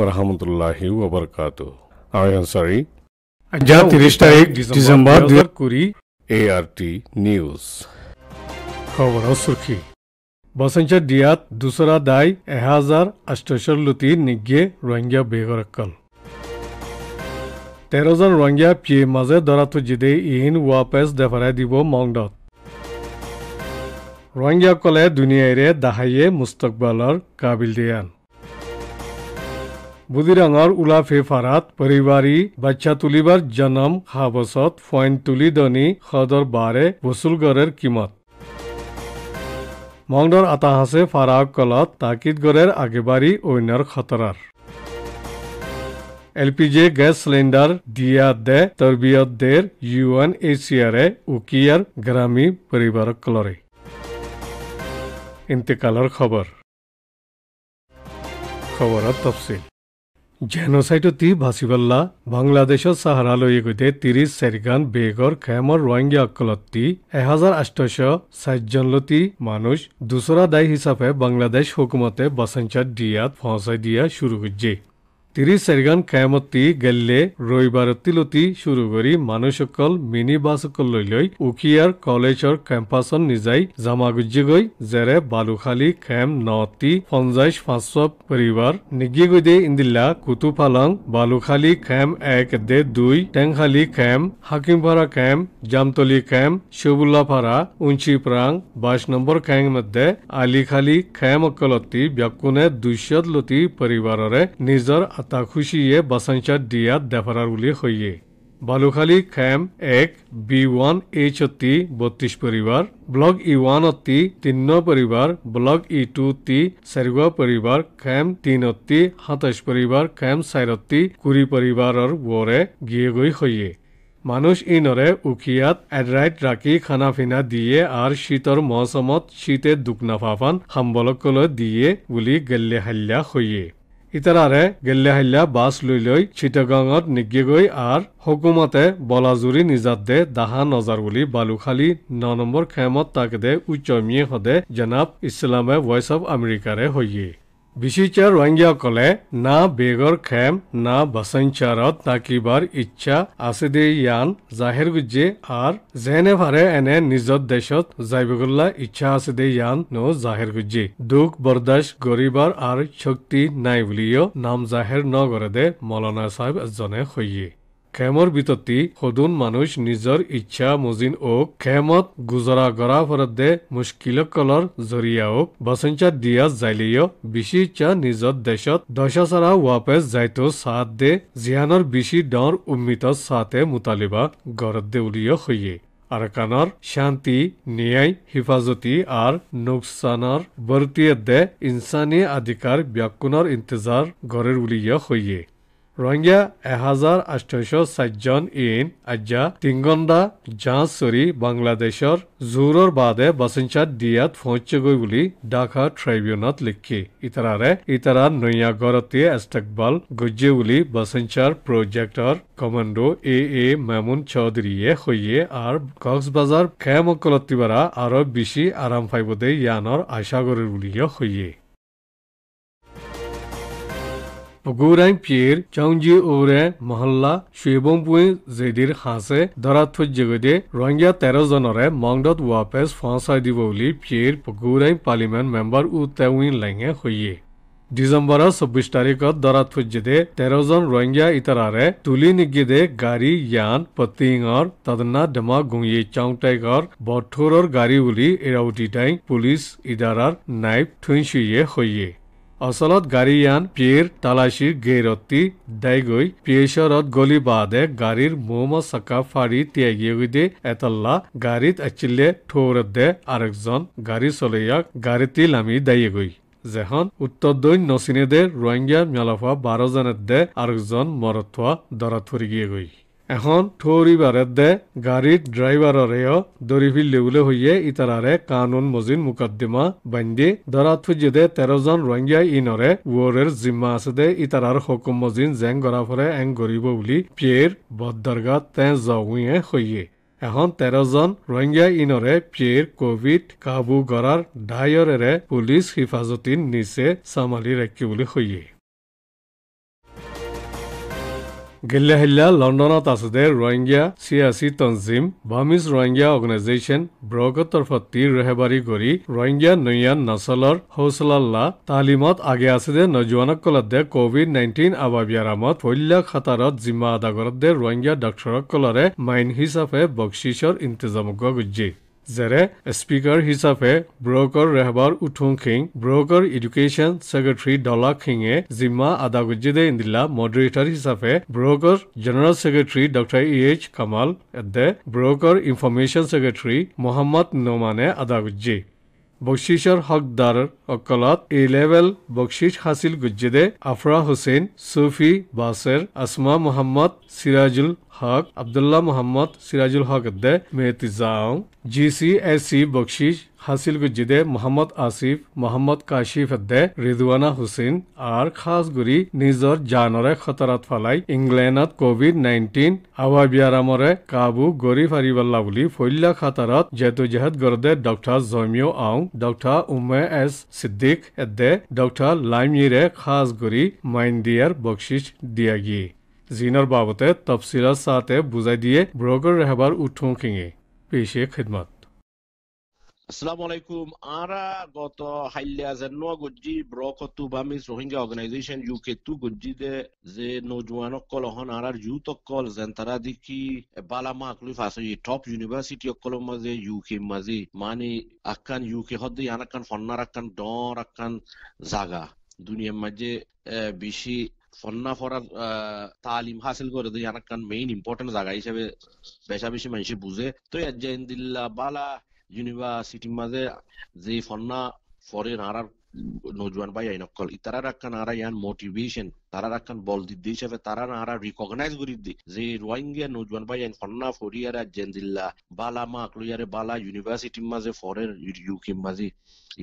বরাহমুতুল্লাহি ওয়া বারাকাতু আয়ন সারি 30 তারিখ December 2020 A R T news খবৰ অসমৰ কি বসংচা দিয়াত দুসৰা দাই 1803 নিগ্যে ৰংগ্যা বেগৰকল 13 ৰজন ৰংগ্যা পিয়ে মাজে দৰত জদে ইন واپেস দেফৰাই দিব মাংড ৰংগ্যা কলে দুনিয়াইৰে দহাইয়ে مستقبلৰ काबिल দেয়ান বুদি ডাঙৰ উলা ফেফাৰাত পৰিবাৰী বাচ্চা তুলিবাৰ জনম হাবচত ফইন তুলি দনি সদৰ বাৰে বচুলগড়ৰ কিমত মংগৰ আতাহাছে ফাৰাক কলত তাকিদগড়ৰ আগেবাৰী অন্যৰ খতৰাৰ L P G gas cylinder দিয়া দে তৰবিয়ত দেৰ ইউ এন এ চি আৰে উকিয়াৰ গ্ৰামী পৰিবাৰক কলৰে ইন্তেকালৰ খবৰ খবৰৰ তফছিল জেনোসাইটতি ভাসিবাল্লা সাহারালয়ে চাহাৰালৈকে ত্ৰিশ চেৰিকান বেগৰ খেমৰ ৰোহিংগা অকলত্তি এহাজাৰ আঠশ চাৰিজনলতি মানুষ দুচৰা দায় হিচাপে বাংলাদেশ হুকুমতে বাসাঞ্চার দিয়াত পৌঁছাই দিয়া শুরু করছে ত্ৰিশাৰিগান কায়ামতী গেল্লে ৰবিবাৰ তিলতী চুৰু কৰি মানুহসকল মিনি বাছক লৈ লৈ উখিয়াৰ কলেজৰ কেম্পাছত নিজাই জামাগুজি গৈ জেৰে বালুখালি খেম নটি ফঞ্জাইচ পাঁচশ পৰিবাৰ নিগি গৈ দে ইন্দিলা কুটুফালং বালুখালী খেম এক দে দুই টেংখালী খেম হাকিমপাৰা খেম জামতলি খেম শিৱুল্লাপাৰা উঞ্চিপ্ৰাং বাইশ নম্বৰ খেং মধ্যে আলিখালী খেম অকলতী ব্যাকুনে দুশ্যত লতি পৰিবাৰৰে নিজৰ আটা খুশিয়ে বাসানচাট দিয়া দেফারার উলিয়ে হইয়ে বালুখালি খেম এক বি ওয়ান এইচ টি বত্রিশ পরিবার ব্লক ই ওয়ান টি তিন পরিবার ব্লক ই টু টি সেরগুয়া পরিবার খেম তিন টি হাতাশ পরিবার খেম সাইরতি কুড়ি পরিবার ওরে গিয়ে গই হইয়ে মানুষ ইনরে উখিয়াত এড্রাইট রাখি খানা ফিনা দিয়ে আর শীতর মৌসুমত শীতে দুকনা ফাফান সাম্বলকলে দিয়ে বলে গেল্লে হাল্লা হইয়ে ইতাৰাৰে গেল্লাহেল্লা বাছ লৈ লৈ চিটাগাঙত নিগেগৈ আৰু হুকুমতে বলাজুৰি নিজাত দে দাহা নজাৰ বুলি বালুখালী ন নম্বৰ খেমত তাকে দে উচ্চমীয়ে সদে জনাব ইছলামে ভইচ অৱ আমেৰিকাৰে হৈয়ে বিচিচাৰ ৰোহিংগীয়া কলে না বেগৰ খেম না বাচাৰত না ইচ্ছা আছে দে ইয়ান জাহিৰ গুজে আৰু যেনে ভাৰে এনে নিজৰ দেশত জাইবগুল্লা ইচ্ছা আছে দে ইয়ান ন জাহিৰ গুজে দুখ বৰদাস্ত গৰিবাৰ আৰু শক্তি নাই বুলিও নাম জাহিৰ নগৰে দে মলানা চাহেব এজনে সহিয়ে খেমৰ বিততি সদুন মানুহ নিজৰ ইচ্ছা মজিন অক খেমত গুজৰা গৰা ফৰদে মুস্কিল কলৰ জৰিয়া অক বচনচা দিয়া জাইলিয় বিচি ইচ্ছা নিজত দেশত দশাচাৰা ৱাপেচ যাইতো চাহ দে জিয়ানৰ বিচি ডৰ উম্মিত চাহে মুতালিবা গৰত দে উলিয় সৈয়ে আৰাকানৰ শান্তি ন্যায় হিফাজতি আৰু নোকচানৰ বৰ্তিয়ে দে ইনচানী অধিকাৰ ব্যাকুণৰ ইন্তজাৰ গঢ়ৰ উলিয় সৈয়ে ৰহিংগীয়া এহাজাৰ আঠাইশ চাৰিজন ইন আজ্যা তিংগণ্ডা জাঁচৰি বাংলাদেশৰ জোৰৰ বাদে বাচিনচাত দিয়াত ফচেগৈ বুলি ডাকা ট্ৰাইব্যুনত লিখি ইতাৰাৰে ইতাৰা নৈয়া গৰতীয়ে এষ্টেকবাল গুজ্জে বুলি বাচিনচাৰ প্ৰজেক্টৰ কমাণ্ডো এ এ মেমুন চৌধুৰীয়ে সৈয়ে আৰু কক্সবাজাৰ খেমকলতিবাৰা আৰু বেছি আৰাম ফাইবদে ইয়ানৰ আশা কৰে বুলিয়ে সৈয়ে Oguren Pir, Changji Ure, Mahalla, Shibonpuin Zedir Hase, Daratfu Jigode, Rangya Terazonore, Mangdot Wapes, Fransa Divoli, Pir, Oguren Parliament Member Utewin Lange Hoye. December চব্বিশ তারিখত দরাত ফুজিদে তেরোজন রোহিঙ্গা ইতারারে তুলি নিগিদে গাড়ি ইয়ান পতিঙর তদনা ডেমা গুঁয়ে চাউটাইগর বঠোরর গাড়ি উলি এরাউটিটাই পুলিশ ইদারার নাইব থুইশুয়ে হইয়ে অচলত গাড়ী আন পিয়েৰ তালাচীৰ গেৰতি দাইগৈ পিয়েচৰত গলি বাদে গাড়ীৰ মোম চকা ফাৰি ত্যাগী দে এতলা গাড়ীত আচিলে ঠৌৰত দে আৰুজন গাড়ী চলৈয়াক গাড়ীটি লামি দায়েগৈ জেহন উত্তৰ দৈন নচিনে দে ৰোহিংগীয়া মেলাফা বাৰজনে দে আৰুজন মৰত হোৱা দৰত ফুৰি গিয়েগৈ এখন থৰি বাৰেত দে গাড়ীত ড্ৰাইভাৰৰে দৰিফিল দিবলৈ হৈয়ে ইতাৰাৰে কানুন মজিন মোকদ্দমা বান্ধি দৰাত ফুজি দে তেৰজন ৰোহিংগিয়া ইনৰে ৱৰেৰ জিম্মা আছে দে ইতাৰাৰ হকুম মজিন জেং গৰাফৰে এং গঢ়িব বুলি পিয়েৰ বদৰগা তেওঁ জগুঙে সৈয়ে এখন তেৰজন ৰোহিংগিয়া ইনৰে পিয়েৰ কভিড কাবু গৰাৰ ডায়েৰে পুলিচ হিফাজতী নিচে চামালি ৰাখি বুলি সৈয়ে গিল্লাহিল্লা লণ্ডনত আছে দে ৰোহিংগীয়া চিয়াচী তঞ্জিম ভামিজ ৰোহিংগীয়া অৰ্গেনাইজেশ্যন ব্ৰকৰ তৰফত তীৰ ৰেহেবাৰী কৰি ৰোহিংগীয়া নৈয়ান নচলৰ হৌচলাল্লা তালিমত আগে আছে দে নজোৱানক কলত দে কভিড নাইণ্টিন আবাবিয়াৰামত ফল্যা খাতাৰত জিম্মা আদা কৰত দে ৰোহিংগীয়া ডাক্তৰক কলৰে মাইন হিচাপে বক্সিচৰ ইন্তজামক গুজি যেনে স্পীকাৰ হিচাপে ব্ৰকৰ ৰেহবাৰ উথুং সিং ব্ৰকৰ এডুকেশ্যন ছেক্ৰেটাৰী ডলাক সিঙে জিম্মা আদাগুজিদে ইন্দিলা মডৰেটাৰ হিচাপে ব্ৰকৰ general secretary doctor E H Kamal এডে ব্ৰকৰ ইনফৰমেশ্যন ছেক্ৰেটাৰী মহম্মদ নোমানে আদাগুজি বক্সিছৰ হকদাৰ অকলত এ লেভেল বকশিশ হাছিল গুজিদে আফৰা হুছেইন চুফী বাছেৰ আছমা মহম্মদ চিৰাজুল হক আব্দুল্লাহ মোহাম্মদ সিরাজুল হক দে মেহতি জাং জি সি এস সি বখশিশ হাসিল গুজ্জি দে মোহাম্মদ আসিফ মোহাম্মদ কাশিফ দে রিদুয়ানা হুসেন আর খাস গুড়ি নিজর জানরে খতরাত ফলাই ইংল্যান্ডত কোভিড নাইন্টিন আওয়াবিয়ারামরে কাবু গড়ি ফারিবাল্লা বলে ফৈল্যা খাতারত জেহদ গর্দে ডক্টর জমিও আউং ডক্টর উমে এস সিদ্দিক এদে ডক্টর লাইমিরে খাস গুড়ি মাইন্দিয়ার বখশিশ দিয়াগি জিনার বাবদে তফসিরার সাথে বুঝাই দিয়ে ব্লগের রেহবার উঠুং কিঙে পেশে খিদমত আসসালামু আলাইকুম আরা গত হাইলিয়া যে নো গজ্জি ব্রকতু বামিস রোহিঙ্গা অর্গানাইজেশন ইউকে তু গজ্জি দে যে নজওয়ান অকল হন আরার ইউথ অকল যেন তারা দেখি বালা মাকলুফ আছে টপ ইউনিভার্সিটি অকল মাঝে ইউকে মাঝে মানে আকান ইউকে হদ্দে আনাকান ফন্নার আকান ডর আকান জাগা দুনিয়ার মাঝে বেশি ফন্না ফরার তালিম হাসিল করে দিই হানাক্কান মেইন ইম্পর্টেন্ট জায়গা হিসেবে বেশা বেশি মানুষে বুঝে তো এর দিল্লা বালা ইউনিভার্সিটির মাঝে যে ফন্না ফরেন আর নজওয়ান আইন নকল ইতারা রাখান আরা ইয়ান মোটিভেশন তারা রাখান বল দিদি হিসাবে তারা না আরা রিকগনাইজ করি দি যে রোহিঙ্গিয়া নজওয়ান বা ইয়ান ফন্না ফরিয়ারা জেন্দিল্লা বালা মা আকলুয়ারে বালা ইউনিভার্সিটি মাঝে ফরেন ইউকে মাঝে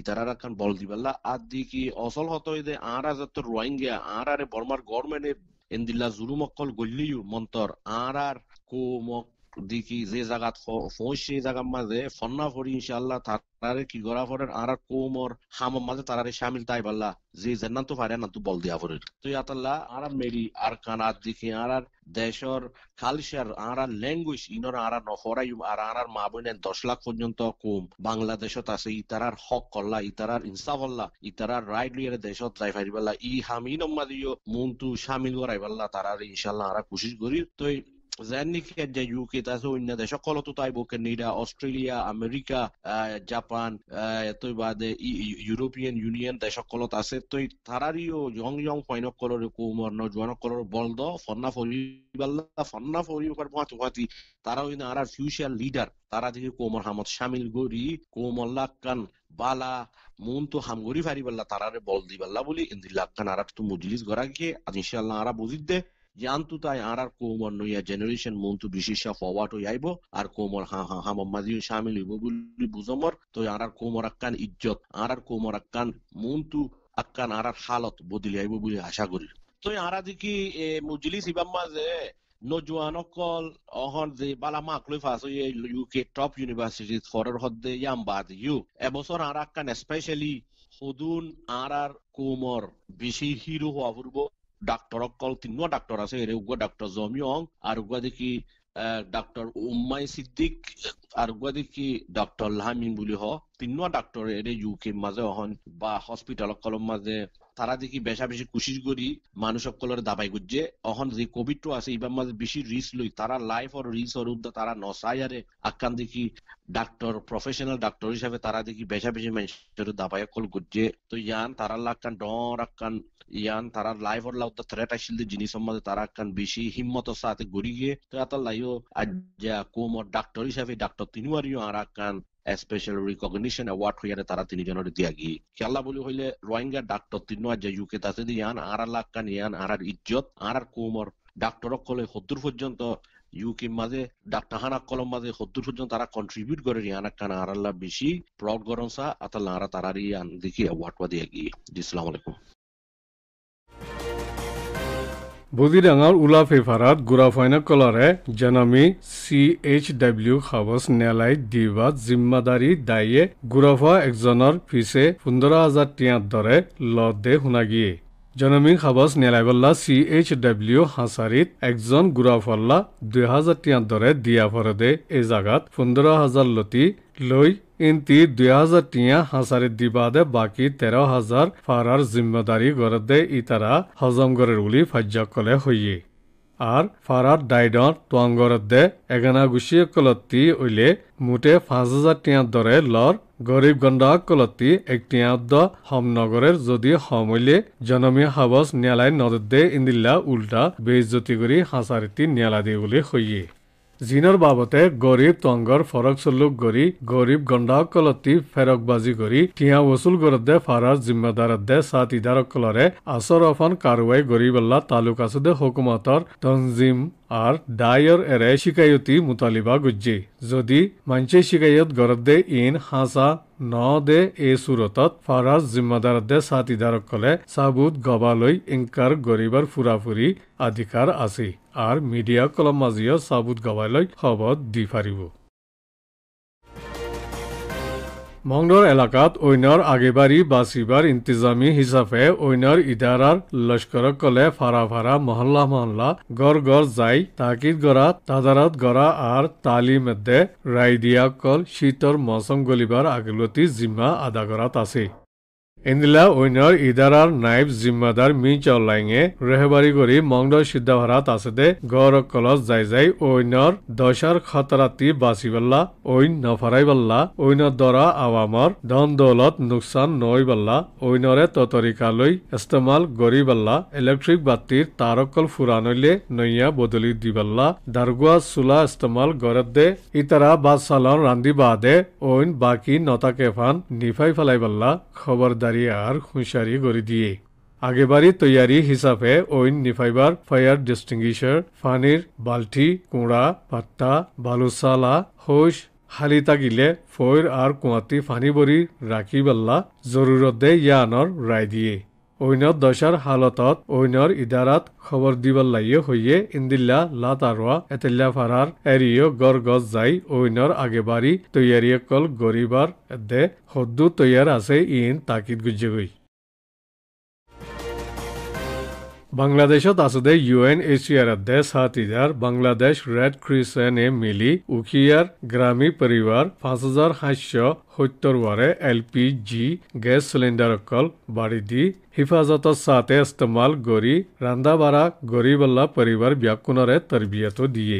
ইতারা রাখান বল দিবাল্লা আর দি কি অসল হত যে আরা যত রোহিঙ্গিয়া আর আরে বর্মার গভর্নমেন্টের এন্দিল্লা জুরুমকল গল্লিউ মন্তর আর আর কো মক দেখি যে জায়গাত ফৌজ সেই জাগার মাঝে ফন্না ফরি ইনশাল্লাহ তারারে কি গড়া ফরের আর কোমর হামর মাঝে তারারে সামিল তাই পাল্লা যে জান্নান তো পারে না তো বল দিয়া ফরের তুই আতাল্লাহ আর মেরি আর কানাত দেখি আর আর দেশর কালচার আর আর ল্যাঙ্গুয়েজ ইনর আর নফরাই আর আর আর মা বোনের দশ লাখ পর্যন্ত কম বাংলাদেশত আছে ইতারার হক করলা ইতারার ইনসাফ হল্লা ইতারার রাইট লিয়ারে দেশত যাই ফারি পাল্লা ই হামিন মাদিও মুন্তু সামিল করাই পাল্লা তারার ইনশাল্লাহ আর কোশিশ করি তুই ইউকেতে আছে অন্য কলতো অস্ট্রেলিয়া আমেরিকা জাপান বাদে ইউরোপিয়ান ইউনিয়ন কলত আছে তৈ তারারিও ইয়ং ইয়ং কলর কুমর ন কলর বলদ ফন্না ফরি বাল্লা ফন্না ফরি উপর পাঁচ ইন আর ফিউচার লিডার তারা দিকে কোমর হামত শামিল গরি কোমর লাক্কান বালা মন তো হামগরি ফারি বাল্লা তারারে বল দিবাল্লা বলি ইন্দির লাক্কান আর তো মজলিস গড়া গিয়ে ইনশাআল্লাহ আরা বুঝিত দে তাই আর යාන්තුතයි ආරර් කෝමන්නුය ජෙනරේෂන් මුන්තු විශේෂ ෆවාටෝ আইব আর কোমর হা হা হা মাদিও শামিল হইব বলি বুঝমর তো আর কোমর আক্কান ইজ্জত আরার কোমর আক্কান মুন্তু আক্কান আর হালত বদলি আইব বলি আশা করি তো আরা দেখি মুজলিস ইবাম্মা যে নজওয়ানকল অহন যে বালামা আকলই ফাস হই ইউকে টপ ইউনিভার্সিটি ফরর হদ্দে ইয়াম বাদ ইউ এবছর আর আকান স্পেশালি হুদুন আর আর কোমর বেশি হিরো হওয়া পূর্ব ডাক্তৰক কল তিনিও ডাক্তৰ আছে এৰে উগুৱা ডাক্তৰ জমিয়ং আৰু উগুৱা দেখি ডাক্তৰ উমাই সিদ্দিক আৰু উগুৱা দেখি ডাক্তৰ লাহামিন বুলি হ তিনিও ডাক্তৰ এৰে ইউ কেৰ মাজে অহন বা হস্পিটেলৰ কলম মাজে তারা দেখি বেশা বেশি কুশিস করি মানুষ সকলের দাবাই করছে অহন যে কোভিড টো আছে ইবার মাঝে বেশি রিস্ক লই তারা লাইফ আর রিস আর উদ্দা তারা নসাই আরে আকান দেখি ডাক্তার প্রফেশনাল ডাক্তার হিসাবে তারা দেখি বেশা বেশি মানুষের দাবাই কল করছে তো ইয়ান তারা লাকান ডর আকান ইয়ান তারা লাইফ আর লাউদ্দা থ্রেট আসিল জিনিস সম্বন্ধে তারা আকান বেশি হিম্মত সাথে গড়ি গিয়ে তো এত লাইও আজ যা কোমর ডাক্তার হিসাবে ডাক্তার তিনুয়ারিও আর আকান স্পেশাল রিকগনিশন অ্যাওয়ার্ড হইয়ারে তারা তিনজনের দিয়া গিয়ে খেলা বলি হইলে রোহিঙ্গা ডাক্তার তিন যে ইউকে তাতে দিয়ে আন আর লাখ কান ইয়ান আর ইজ্জত আর কোমর ডাক্তরক কলে সদ্দূর পর্যন্ত ইউকির মাঝে ডাক্তার হানাক কলম মাঝে সদ্দূর পর্যন্ত তারা কন্ট্রিবিউট করে ইয়ান কান আর বেশি প্রাউড গরনসা আতাল আরা তারারি আন দেখি অ্যাওয়ার্ড দিয়া গিয়ে জি আলাইকুম বুদিডাঙৰ উলা ফেফাৰাত গুৰাফাইনক কলৰে জনমি চি এইচ ডাব্লিউ খাবচ নেলাই দিবা জিম্মাদাৰী দায়ে গুৰাফা একজনৰ পিছে পোন্ধৰ হাজাৰ টিয়াৰ দৰে লদে শুনাগিয়ে জনমি খাবচ নেলাইবল্লা চি এইচ ডাব্লিউ হাঁচাৰীত একজন গুৰাফল্লা দুহেজাৰ টিয়াৰ দৰে দিয়া ভৰদে এই জাগাত পোন্ধৰ হাজাৰ লতি লৈ ইনটি দুই হাজাৰ টিয়া হাসাৰে দিবাদে বাকি তেৰ হাজাৰ ফাৰাৰ জিম্মদারি গড়ে দে হজম হজমগড়ের উলি ভাজ্য কলে হইয়ে আর ফারার ডাইডর তোয়াঙ্গরের দে এগানা গুছিয়ে কলত্তি উইলে মুটে পাঁচ হাজাৰ টিয়া দরে লর গরিব গন্ডা কলত্তি একটিয়া দ হমনগরের যদি হম উইলে জনমি হাবস নিয়ালাই নদের দে ইন্দিল্লা উল্টা বেজ্যোতি করি হাসারিতি নিয়ালা দিয়ে বলে হইয়ে জিনৰ বাবতে গৰীব টংগৰ ফৰক চলুক গৰি গৰীব গণ্ডাসকলতি ফেৰকবাজি কৰি টিয়া ৱচুল গৰদে ফাৰাৰ জিম্মদাৰত দে চাত ইদাৰসকলৰে আচৰ অফন কাৰোৱাই গৰিবল্লা তালুক আছে দে হুকুমতৰ তঞ্জিম আৰ ডায়ৰ এৰে শিকায়তী মুতালিবা গুজ্জি যদি মঞ্চে শিকায়ত দে ইন হাঁচা ন দে এ চুৰতত ফাৰাজ জিম্মাদাৰ দে ছাতিদাৰসকলে চাবুত গবালৈ ইংকাৰ গৰিবৰ ফুৰা ফুৰি অধিকাৰ আছে আৰু মিডিয়া কলম মাজিয়ে চাবুত গবালৈ শবত দি পাৰিব মংগলৰ এলেকাত অন্যৰ আগেবাৰী বাচিবাৰ ইন্তজামী হিচাপে অন্যৰ ইদাৰাৰ লস্কৰক কলে ফাৰা ফাৰা মহল্লা মহল্লা গড় গড় যাই তাকিদ গৰা তাজাৰত গড়া আৰু তালিমেদে ৰাই দিয়া কল শীতৰ মৌচুম গলিবাৰ আগলতি জিম্মা আদা কৰাত আছে ইন্দিলা উইনর ইদারার নাইব জিম্মাদার মিন চলাইঙে রেহবারি করি মংড সিদ্ধাভারাত আছে গড় কলস যাই যাই ঐনর দশার খতরাতি বাঁচিবল্লা ঐন বাল্লা ঐনর দরা আওয়ামর ধন দৌলত নোকসান বাল্লা ঐনরে ততরিকালৈ ইস্তেমাল বাল্লা ইলেকট্রিক বাতির তারকল ফুরানইলে নইয়া বদলি বাল্লা দারগুয়া চুলা ইস্তেমাল গড়ত দে ইতারা বাদ সালন রান্দি বাদে ঐন বাকি নতাকে কেফান নিফাই বাল্লা খবরদারি সারি আর হুঁশিয়ারি গড়ি দিয়ে আগেবারি তৈয়ারি হিসাবে ওইন নিফাইবার ফায়ার ডিস্টিংগুইশার ফানির বাল্টি কুঁড়া পাত্তা বালুসালা হোস হালি তাগিলে ফয়ের আর কুঁয়াতি ফানি বরি রাখি বেল্লা জরুরতে ইয়ানর রায় দিয়ে অন্য দশাৰ হালতত অন্যৰ ইদাৰাত খবৰ দিব লাগে হৈয়ে ইন্দিল্লা লাট আৰোৱা এতেলিয়া ফাৰাৰ এৰিয় গড় গছ যাই অন্যৰ আগে বাঢ়ি তৈয়াৰীয়ে কল গৰিবৰ এদে তৈয়াৰ আছে ইন তাকিত গুজ্জগৈ বাংলাদেশত আছোতে ইউ এন এছিয়াৰ অধ্যক্ষ হাতীদাৰ বাংলাদেশ ৰেড ক্ৰিচেনে মিলি উখিয়াৰ গ্ৰামী পৰিবাৰ পাঁচ হাজাৰ সাতশ সত্তৰ ৱাৰে এল পি জি গেছ চিলিণ্ডাৰসকল অকল বাঢ়ি দি হিফাজতৰ চাতে ইস্তেমাল কৰি ৰান্ধা বাঢ়া গৰিবাল্লা পৰিবাৰ ব্যাকুণৰে তৰবিয়তো দিয়ে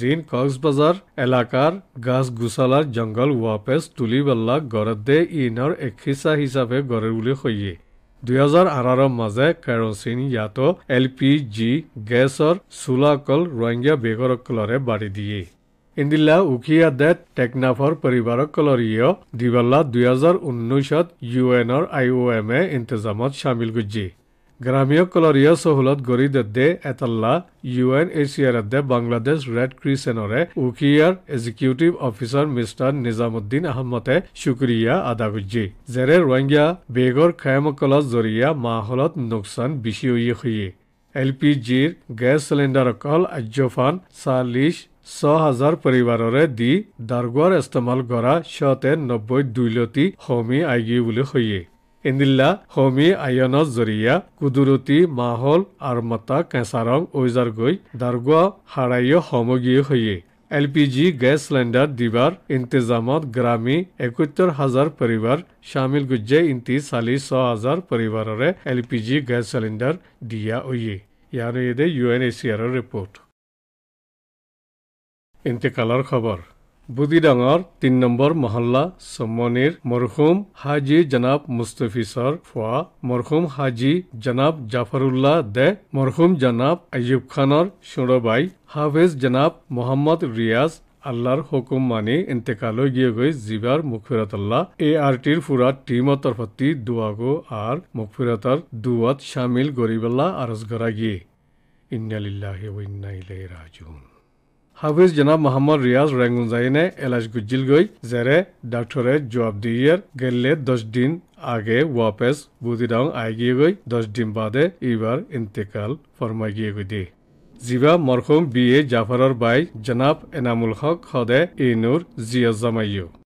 জিন কক্সবাজাৰ এলেকাৰ গছ গুচালাৰ জংগল ৱাপেচ তুলিবাল্লা গড়দে ইনৰ এখিচা হিচাপে গঢ়ে বুলি সৈয়ে দুহেজাৰ আঠাৰৰ মাজে কেৰচিন ইয়াতো এল পি জি গেছৰ চোলাকল ৰোহিংগীয়া বেগৰকলৰে বাঢ়ি দিয়ে এন্দিলা উখিয়া ডেট টেকনাফৰ পৰিবাৰক কলৰীয় দিবাল্লা দুহেজাৰ ঊনৈছত ইউ এনৰ আই অ' এম এ ইন্তজামত চামিল গুজি গ্ৰামীয় কলৰীয় চহলত গৰি দেডে এটাল্লা U N A C Bangladesh red ক্ৰিচেনৰে উখিয়াৰ এক্সিকিউটিভ অফিচাৰ মিষ্টাৰ নিজামুদ্দিন আহমদে শুক্ৰিয়া আদা গুজি যেৰে ৰোহিংগীয়া বেগৰ খায়মকলৰ জৰিয়া মাহলত নোকচান বিচি উয়ে সিয়ে এল পি জিৰ গেছ চিলিণ্ডাৰ অকল আজ্যফান চাল্লিছ ছয় হাজাৰ পৰিবাৰৰে দি দাৰ্গৰ ইস্তেমাল কৰা শ্বতে নব্বৈ দুইলতি হমি আইগি বুলি সৈয়ে ইন্দিল্লা হমি আয়নৰ জৰিয়া কুদুৰতি মাহল আৰু মতা কেঁচাৰং ঐজাৰ গৈ দাৰ্গোৱা হাৰাইয় সমগিয়ে সৈয়ে L P G gas cylinder দিবাৰ ইন্তজামত গ্ৰামী একসত্তৰ হাজাৰ পৰিবাৰ চামিল গুজ্জে ইন্তি চালি ছ হাজাৰ পৰিবাৰৰে L P G gas cylinder দিয়া অয়ে ইয়াৰ এই ইউ এন এ চি আৰৰ ৰিপৰ্ট ইন্তিকালৰ খবৰ বুদিডাঙর তিন নম্বর মহল্লা সম্মনির মরহুম হাজি জনাব সর ফোয়া মরহুম হাজি জনাব জাফরুল্লাহ দে মরহুম জনাব আইব খানর সুরবাই হাফেজ জনাব মোহাম্মদ রিয়াজ আল্লাহর হুকুম মানি ইন্তেকালও গিয়ে গই জিবার মুখফিরাত আল্লাহ এ আরটির ফুরা টিম তরফতি দুয়াগো আর মুখফিরাতার দুয়াত শামিল গরিবাল্লাহ আরজ গরা গিয়ে ইন্নালিল্লাহি ওয়া ইন্না ইলাইহি রাজিউন হাফিজ জনাব মহম্মদ ৰিয়াজ ৰেংগুন এলাজ গুজিল গৈ জেৰে ডাক্টৰে জবাব দিয়ে গেলে দহ দিন আগে ৱাপেচ বুজি ডাং আই গিয়ে গৈ দহ দিন বাদে এইবাৰ ইন্তেকাল ফৰ্মাই গিয়ে গৈ দিয়ে জিবা মৰখম বি এ জাফাৰৰ বাই জনাব এনামুল হক সদে এই নুৰ জিয়াজামাইও